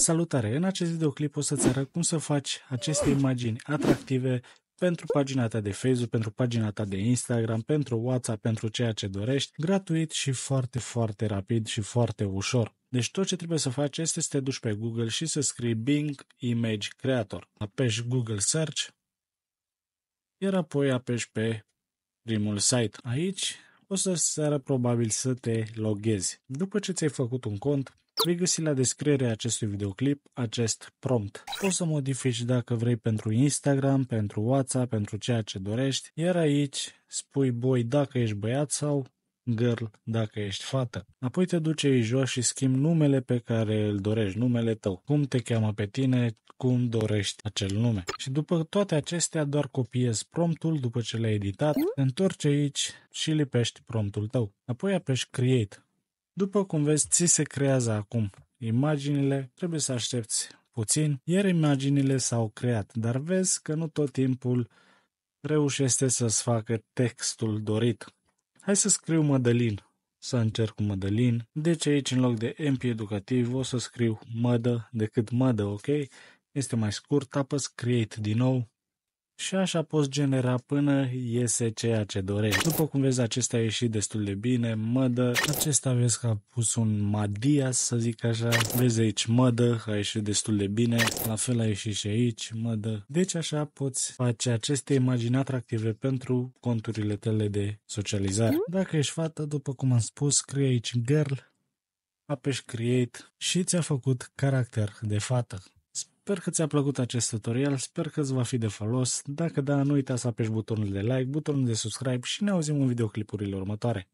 Salutare! În acest videoclip o să-ți arăt cum să faci aceste imagini atractive pentru pagina ta de Facebook, pentru pagina ta de Instagram, pentru WhatsApp, pentru ceea ce dorești, gratuit și foarte, foarte rapid și foarte ușor. Deci tot ce trebuie să faci este să te duci pe Google și să scrii Bing Image Creator. Apeși Google Search, iar apoi apeși pe primul site. Aici o să ți probabil să te loghezi. După ce ți-ai făcut un cont, Vei găsi la descrierea acestui videoclip acest prompt. Poți să modifici dacă vrei pentru Instagram, pentru WhatsApp, pentru ceea ce dorești, iar aici spui boy dacă ești băiat sau girl dacă ești fată. Apoi te duci aici jos și schimbi numele pe care îl dorești, numele tău. Cum te cheamă pe tine, cum dorești acel nume. Și după toate acestea doar copiezi promptul după ce l-ai editat, te întorci aici și lipești promptul tău. Apoi apeși create după cum vezi, ți se creează acum. Imaginile trebuie să aștepți puțin, iar imaginile s-au creat, dar vezi că nu tot timpul reușește să-ți facă textul dorit. Hai să scriu Mădălin. Să încerc cu Mădălin. Deci aici, în loc de MP educativ, o să scriu mădă decât mădă, ok? Este mai scurt, apăs Create din nou și așa poți genera până iese ceea ce dorești. După cum vezi, acesta a ieșit destul de bine, mădă, acesta vezi că a pus un madias, să zic așa, vezi aici mădă, a ieșit destul de bine, la fel a ieșit și aici mădă. Deci așa poți face aceste imagini atractive pentru conturile tale de socializare. Dacă ești fată, după cum am spus, scrie aici girl, apeși create și ți-a făcut caracter de fată. Sper că ți-a plăcut acest tutorial, sper că îți va fi de folos. Dacă da, nu uita să apeși butonul de like, butonul de subscribe și ne auzim în videoclipurile următoare.